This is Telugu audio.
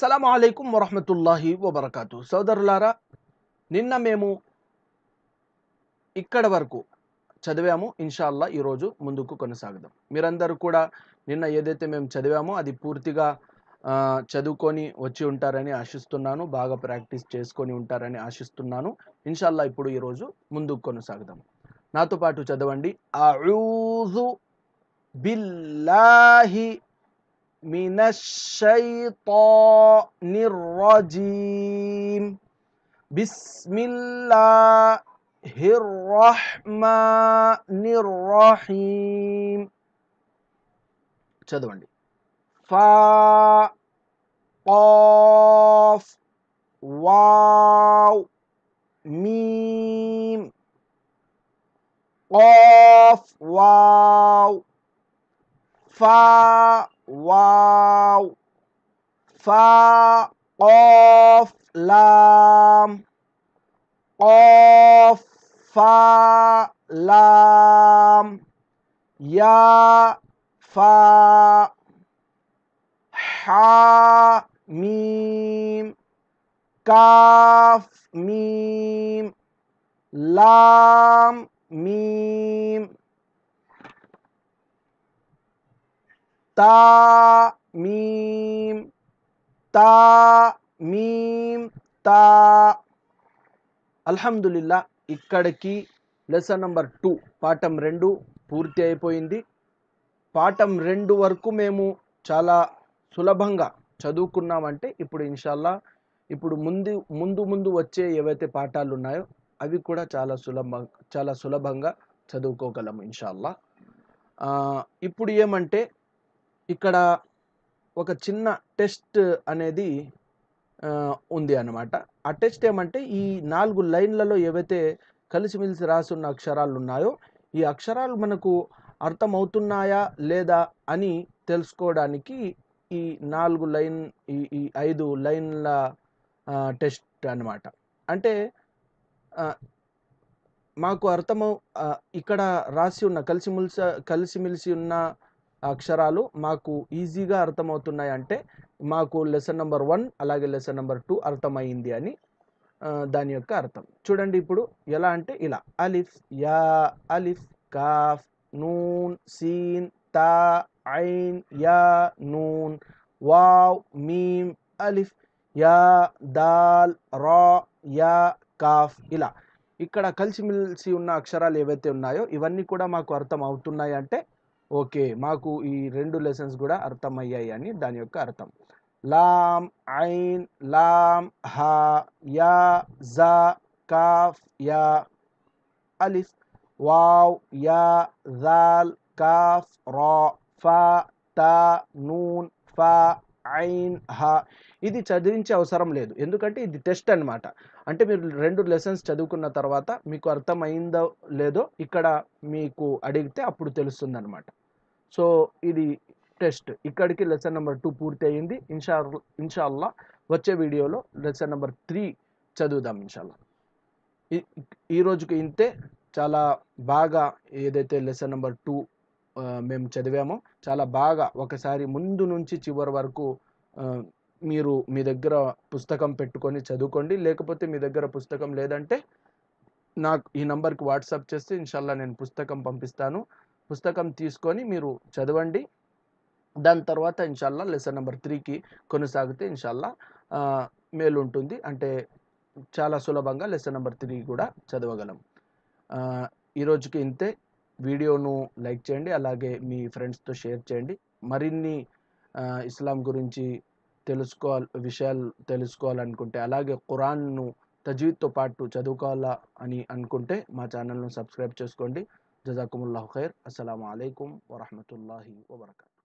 అస్సలం అయికు వరహతుల్లాహి వబర్కాతు సోదరులారా నిన్న మేము ఇక్కడ వరకు చదివాము ఇన్షాల్లా ఈరోజు ముందుకు కొనసాగుదాం మీరందరూ కూడా నిన్న ఏదైతే మేము చదివామో అది పూర్తిగా చదువుకొని వచ్చి ఉంటారని ఆశిస్తున్నాను బాగా ప్రాక్టీస్ చేసుకొని ఉంటారని ఆశిస్తున్నాను ఇన్షాల్లా ఇప్పుడు ఈరోజు ముందుకు కొనసాగుదాం నాతో పాటు చదవండి బిల్లాహి من الشيطان الرجيم بسم الله الرحمن الرحيم చదవండి فا قاف واو ميم قاف واو فا واو فا قاف لام قاف فا لام يا فا حا ميم كاف ميم لام ميم తామీం తామీం తా తా అల్హమ్దుల్లా ఇక్కడికి లెసన్ నంబర్ టూ పాఠం రెండు పూర్తి అయిపోయింది పాఠం రెండు వరకు మేము చాలా సులభంగా చదువుకున్నామంటే ఇప్పుడు ఇన్షాల్లా ఇప్పుడు ముందు ముందు ముందు వచ్చే ఏవైతే పాఠాలు ఉన్నాయో అవి కూడా చాలా సులభ చాలా సులభంగా చదువుకోగలము ఇన్షాల్లా ఇప్పుడు ఏమంటే ఇక్కడ ఒక చిన్న టెస్ట్ అనేది ఉంది అనమాట ఆ టెస్ట్ ఏమంటే ఈ నాలుగు లైన్లలో ఏవైతే కలిసిమెలిసి రాసున్న అక్షరాలు ఉన్నాయో ఈ అక్షరాలు మనకు అర్థమవుతున్నాయా లేదా అని తెలుసుకోవడానికి ఈ నాలుగు లైన్ ఈ ఈ ఐదు లైన్ల టెస్ట్ అనమాట అంటే మాకు అర్థమవు ఇక్కడ రాసి ఉన్న కలిసిమెలిసి కలిసిమెలిసి ఉన్న అక్షరాలు మాకు ఈజీగా అర్థమవుతున్నాయి అంటే మాకు లెసన్ నెంబర్ వన్ అలాగే లెసన్ నెంబర్ టూ అర్థమైంది అని దాని యొక్క అర్థం చూడండి ఇప్పుడు ఎలా అంటే ఇలా అలిఫ్ యా అలిఫ్ కాఫ్ నూన్ సీన్ తా ఐన్ యా నూన్ వావ్ మీమ్ అలిఫ్ యా దాల్ రా యా కాఫ్ ఇలా ఇక్కడ కలిసిమెలిసి ఉన్న అక్షరాలు ఏవైతే ఉన్నాయో ఇవన్నీ కూడా మాకు అర్థం అవుతున్నాయి అంటే ఓకే మాకు ఈ రెండు లెసన్స్ కూడా అర్థమయ్యాయి అని దాని యొక్క అర్థం లామ్ ఐన్ లామ్ హా యా జా కాఫ్ యా అలిఫ్ వావ్ యా దాల్ కాఫ్ రా ఫా తా నూన్ ఫా ఐన్ హా ఇది చదివించే అవసరం లేదు ఎందుకంటే ఇది టెస్ట్ అనమాట అంటే మీరు రెండు లెసన్స్ చదువుకున్న తర్వాత మీకు అర్థమైందో లేదో ఇక్కడ మీకు అడిగితే అప్పుడు తెలుస్తుంది అనమాట సో ఇది టెస్ట్ ఇక్కడికి లెసన్ నెంబర్ టూ పూర్తి అయ్యింది ఇన్షా ఇన్షాల్లా వచ్చే వీడియోలో లెసన్ నెంబర్ త్రీ చదువుదాం ఇన్షాల్లా ఈ రోజుకి ఇంతే చాలా బాగా ఏదైతే లెసన్ నెంబర్ టూ మేము చదివామో చాలా బాగా ఒకసారి ముందు నుంచి చివరి వరకు మీరు మీ దగ్గర పుస్తకం పెట్టుకొని చదువుకోండి లేకపోతే మీ దగ్గర పుస్తకం లేదంటే నాకు ఈ నంబర్కి వాట్సాప్ చేస్తే ఇన్షాల్లా నేను పుస్తకం పంపిస్తాను పుస్తకం తీసుకొని మీరు చదవండి దాని తర్వాత ఇన్షాల్లా లెసన్ నెంబర్ త్రీకి కొనసాగితే ఇన్షాల్లా మేలు ఉంటుంది అంటే చాలా సులభంగా లెసన్ నెంబర్ త్రీ కూడా చదవగలం ఈరోజుకి ఇంతే వీడియోను లైక్ చేయండి అలాగే మీ ఫ్రెండ్స్తో షేర్ చేయండి మరిన్ని ఇస్లాం గురించి తెలుసుకోవాలి విషయాలు తెలుసుకోవాలనుకుంటే అలాగే ఖురాన్ను తజీద్తో పాటు చదువుకోవాలా అని అనుకుంటే మా ఛానల్ను సబ్స్క్రైబ్ చేసుకోండి جزاكم الله خير السلام عليكم ورحمة الله وبركاته